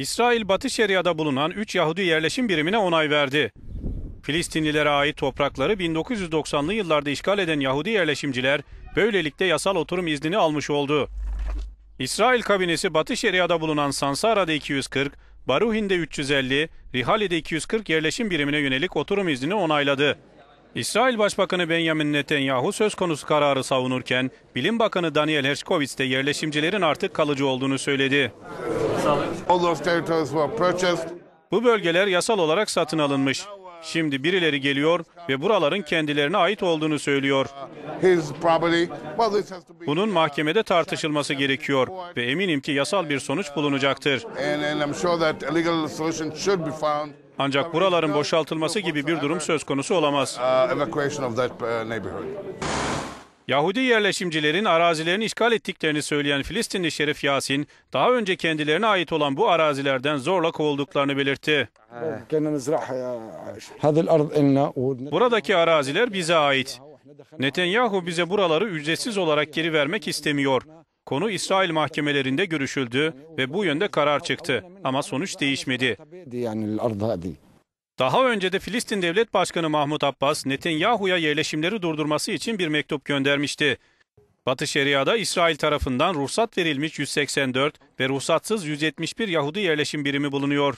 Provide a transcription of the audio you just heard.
İsrail Batı Şeria'da bulunan 3 Yahudi yerleşim birimine onay verdi. Filistinlilere ait toprakları 1990'lı yıllarda işgal eden Yahudi yerleşimciler böylelikle yasal oturum iznini almış oldu. İsrail kabinesi Batı Şeria'da bulunan Sansara'da 240, Baruhin'de 350, Rihali'de 240 yerleşim birimine yönelik oturum iznini onayladı. İsrail Başbakanı Benjamin Netanyahu söz konusu kararı savunurken, Bilim Bakanı Daniel Hershkovitz de yerleşimcilerin artık kalıcı olduğunu söyledi. Bu bölgeler yasal olarak satın alınmış. Şimdi birileri geliyor ve buraların kendilerine ait olduğunu söylüyor. Bunun mahkemede tartışılması gerekiyor ve eminim ki yasal bir sonuç bulunacaktır. Ancak buraların boşaltılması gibi bir durum söz konusu olamaz. Uh, uh, Yahudi yerleşimcilerin arazilerini işgal ettiklerini söyleyen Filistinli Şerif Yasin, daha önce kendilerine ait olan bu arazilerden zorla kovulduklarını belirtti. Buradaki araziler bize ait. Netanyahu bize buraları ücretsiz olarak geri vermek istemiyor. Konu İsrail mahkemelerinde görüşüldü ve bu yönde karar çıktı ama sonuç değişmedi. Daha önce de Filistin Devlet Başkanı Mahmut Abbas Netanyahu'ya yerleşimleri durdurması için bir mektup göndermişti. Batı Şeria'da İsrail tarafından ruhsat verilmiş 184 ve ruhsatsız 171 Yahudi yerleşim birimi bulunuyor.